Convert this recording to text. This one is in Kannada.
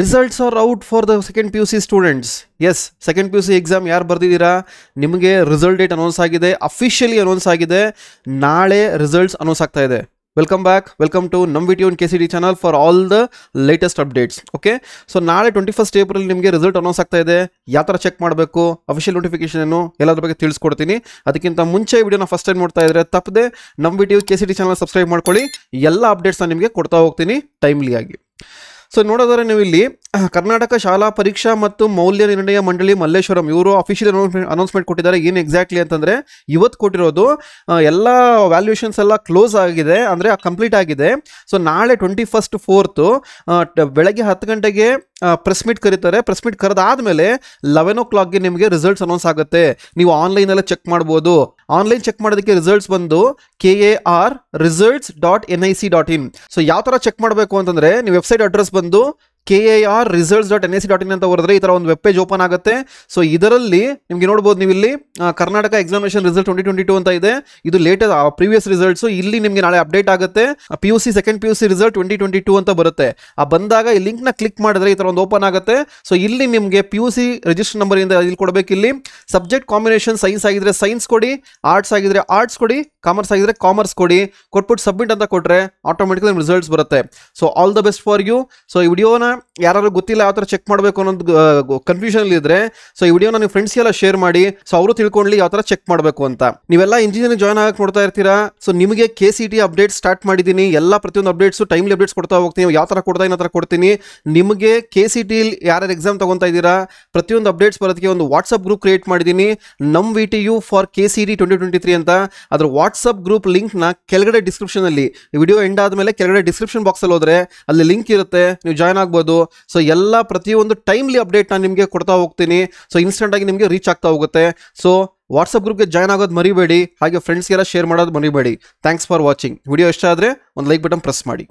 results are out for the second P U C students yes second P U C exam ಯಾರು ಬರ್ದಿದ್ದೀರಾ ನಿಮಗೆ ರಿಸಲ್ಟ್ ಡೇಟ್ ಅನೌನ್ಸ್ ಆಗಿದೆ ಅಫಿಷಿಯಲಿ ಅನೌನ್ಸ್ ಆಗಿದೆ ನಾಳೆ ರಿಸಲ್ಟ್ಸ್ ಅನೌನ್ಸ್ ಆಗ್ತಾ ಇದೆ ವೆಲ್ಕಮ್ ಬ್ಯಾಕ್ ವೆಲ್ಕಮ್ ಟು ನಮ್ VT one K C D channel for all the latest updates okay so ನಾಳೆ ಟ್ವೆಂಟಿ ಫಸ್ಟ್ ಏಪ್ರಿಲ್ ನಿಮಗೆ ರಿಸಲ್ಟ್ ಅನೌನ್ಸ್ ಆಗ್ತಾ ಇದೆ ಯಾವ ಥರ ಚೆಕ್ ಮಾಡಬೇಕು ಅಫಿಷಿಯಲ್ ನೋಟಿಫಿಕೇಶನ್ ಏನು ಎಲ್ಲದ್ರ ಬಗ್ಗೆ ತಿಳಿಸ್ಕೊಡ್ತೀನಿ ಅದಕ್ಕಿಂತ ಮುಂಚೆ ವಿಡಿಯೋನ ಫಸ್ಟ್ ಟೈಮ್ ನೋಡ್ತಾ ಇದ್ರೆ ತಪ್ಪದೆ ನಮ್ಮ U K C D channel subscribe ಮಾಡ್ಕೊಳ್ಳಿ ಎಲ್ಲ ಅಪ್ಡೇಟ್ಸ್ನ ನಿಮಗೆ ಕೊಡ್ತಾ ಹೋಗ್ತೀನಿ ಟೈಮ್ಲಿಯಾಗಿ ಸೊ ನೋಡೋದಾದ್ರೆ ನೀವು ಇಲ್ಲಿ ಕರ್ನಾಟಕ ಶಾಲಾ ಪರೀಕ್ಷಾ ಮತ್ತು ಮೌಲ್ಯ ನಿರ್ಣಯ ಮಂಡಳಿ ಮಲ್ಲೇಶ್ವರಂ ಇವರು ಅಫಿಷಿಯಲ್ ಅನೌನ್ಸ್ಮೆಂಟ್ ಅನೌನ್ಸ್ಮೆಂಟ್ ಕೊಟ್ಟಿದ್ದಾರೆ ಏನು ಎಕ್ಸಾಕ್ಟ್ಲಿ ಅಂತಂದರೆ ಇವತ್ತು ಕೊಟ್ಟಿರೋದು ಎಲ್ಲ ವ್ಯಾಲ್ಯೂಷನ್ಸ್ ಎಲ್ಲ ಕ್ಲೋಸ್ ಆಗಿದೆ ಅಂದರೆ ಕಂಪ್ಲೀಟ್ ಆಗಿದೆ ಸೊ ನಾಳೆ ಟ್ವೆಂಟಿ ಫಸ್ಟ್ ಫೋರ್ತು ಬೆಳಗ್ಗೆ ಹತ್ತು ಗಂಟೆಗೆ ಪ್ರೆಸ್ ಮೀಟ್ ಕರೀತಾರೆ ಪ್ರೆಸ್ ಮೀಟ್ ಕರೆದಾದಮೇಲೆ ಲೆವೆನ್ ಓ ಕ್ಲಾಕ್ಗೆ ನಿಮಗೆ ರಿಸಲ್ಟ್ಸ್ ಅನೌನ್ಸ್ ಆಗುತ್ತೆ ನೀವು ಆನ್ಲೈನ್ ಎಲ್ಲ ಚೆಕ್ ಮಾಡ್ಬೋದು ಆನ್ಲೈನ್ ಚೆಕ್ ಮಾಡೋದಕ್ಕೆ ರಿಸಲ್ಟ್ಸ್ ಬಂದು K A R results dot N I C dot in so ಯಾವ ಥರ ಚೆಕ್ ಮಾಡಬೇಕು ಅಂತಂದರೆ ನೀವು ವೆಬ್ಸೈಟ್ ಅಡ್ರೆಸ್ ಬಂದು K A R results dot N S C dot in ಅಂತ ಹೊರದ್ರೆ ಈ ಥರ ಒಂದು ವೆಬ್ ಪೇಜ್ ಓಪನ್ ಆಗುತ್ತೆ ಸೊ ಇದರಲ್ಲಿ ನಿಮಗೆ ನೋಡ್ಬೋದು ನೀವು ಇಲ್ಲಿ Karnataka examination result twenty twenty two ಅಂತ ಇದೆ ಇದು ಲೇಟೆಸ್ಟ್ ಪ್ರೀವಿಯಸ್ ರಿಸಲ್ಟ್ಸ್ ಇಲ್ಲಿ ನಿಮಗೆ ನಾಳೆ ಅಪ್ಡೇಟ್ ಆಗುತ್ತೆ P U C second P U C result twenty twenty two ಅಂತ ಬರುತ್ತೆ ಆ ಬಂದಾಗ ಈ ಲಿಂಕ್ನ ಕ್ಲಿಕ್ ಮಾಡಿದ್ರೆ ಈ ಥರ ಒಂದು ಓಪನ್ ಆಗುತ್ತೆ ಸೊ ಇಲ್ಲಿ ನಿಮಗೆ ಪಿ ಯು ಸಿ ರಿಜಿಸ್ಟರ್ ನಂಬರಿಂದ ಇಲ್ಲಿ ಕೊಡಬೇಕು ಇಲ್ಲಿ ಸಬ್ಜೆಕ್ಟ್ ಕಾಂಬಿನೇಷನ್ ಸೈನ್ಸ್ ಆಗಿದ್ರೆ ಸೈನ್ಸ್ ಕೊಡಿ ಆರ್ಟ್ಸ್ ಆಗಿದ್ರೆ ಆರ್ಟ್ಸ್ ಕೊಡಿ ಕಾಮರ್ಸ್ ಆಗಿದ್ರೆ ಕಾಮರ್ಸ್ ಕೊಡಿ ಕೊಟ್ಬಿಟ್ಟು ಸಬ್ಮಿಟ್ ಅಂತ ಕೊಟ್ಟರೆ ಆಟೋಮೆಟಿಕಲಿ ರಿಸಲ್ಟ್ಸ್ ಬರುತ್ತೆ so all the best for you so ಈ ವಿಡಿಯೋನ ಯಾರು ಗೊತ್ತಿಲ್ಲ ಯಾವ ಥರ ಚೆಕ್ ಮಾಡಬೇಕು ಅನ್ನೋದು ಕನ್ಫ್ಯೂಷನ್ ಇದ್ರೆ ಸೊ ಈ ವಿಡಿಯೋ ನನ್ನ ಫ್ರೆಂಡ್ಸ್ ಎಲ್ಲ ಶೇರ್ ಮಾಡಿ ಸೊ ಅವರು ತಿಳ್ಕೊಳ್ಳಿ ಯಾವ ಥರ ಚೆಕ್ ಮಾಡಬೇಕು ಅಂತ ನೀವೆಲ್ಲ ಇಂಜಿನಿಯರ್ ಜಾಯ್ನ್ ಆಗಕ್ಕೆ ನೋಡ್ತಾ ಇರ್ತೀರಾ ಸೊ ನಿಮಗೆ K C T update start ಮಾಡಿದ್ದೀನಿ ಎಲ್ಲ ಪ್ರತಿಯೊಂದು ಅಪ್ಡೇಟ್ಸ್ ಟೈಮ್ಲಿ ಅಪ್ಡೇಟ್ಸ್ ಕೊಡ್ತಾ ಹೋಗ್ತೀನಿ ಯಾವ ಥರ ಕೊಡ್ತಾ ಇನ್ನ ಕೊಡ್ತೀನಿ ನಿಮಗೆ ಕೆ ಸಿ ಟಿ ಯಾರು ಎಕ್ಸಾಮ್ ತಗೊತಾ ಇದ್ದೀರಾ ಪ್ರತಿಯೊಂದು ಅಪ್ಡೇಟ್ಸ್ ಬರೋದಕ್ಕೆ ಒಂದು ವಾಟ್ಸಪ್ ಗ್ರೂಪ್ ಕ್ರಿಯೇಟ್ ಮಾಡಿದ್ದೀನಿ ನಮ್ V T U for K C D twenty twenty three ಅಂತ ಅದರ ವಾಟ್ಸಪ್ ಗ್ರೂಪ್ ಲಿಂಕ್ ನ ಕೆಳಗಡೆ ಡಿಸ್ಕ್ರಿಪ್ಷನಲ್ಲಿ ವಿಡಿಯೋ ಎಂಡ್ ಆದಮೇಲೆ ಕೆಳಗಡೆ ಡಿಸ್ಕ್ರಿಪ್ಷನ್ ಬಾಕ್ಸಲ್ಲಿ ಹೋದ್ರೆ ಅಲ್ಲಿ ಲಿಂಕ್ ಇರುತ್ತೆ ನೀವು ಜಾಯ್ನ್ ಆಗ್ಬೋದು ಮಾಡೋದು ಸೊ ಎಲ್ಲ ಪ್ರತಿಯೊಂದು ಟೈಮ್ಲಿ ಅಪ್ಡೇಟ್ ನಾನು ನಿಮಗೆ ಕೊಡ್ತಾ ಹೋಗ್ತೀನಿ ಸೊ ಆಗಿ ನಿಮಗೆ ರೀಚ್ ಆಗ್ತಾ ಹೋಗುತ್ತೆ ಸೊ ವಾಟ್ಸಪ್ ಗ್ರೂಪ್ಗೆ ಜಾಯ್ನ್ ಆಗೋದು ಮರಿಬೇಡಿ ಹಾಗೆ ಫ್ರೆಂಡ್ಸ್ಗೆಲ್ಲ ಶೇರ್ ಮಾಡೋದು ಮರಿಬೇಡಿ ಥ್ಯಾಂಕ್ಸ್ ಫಾರ್ ವಾಚಿಂಗ್ ವಿಡಿಯೋ ಇಷ್ಟ ಆದರೆ ಒಂದು ಲೈಕ್ ಬಟನ್ ಪ್ರೆಸ್ ಮಾಡಿ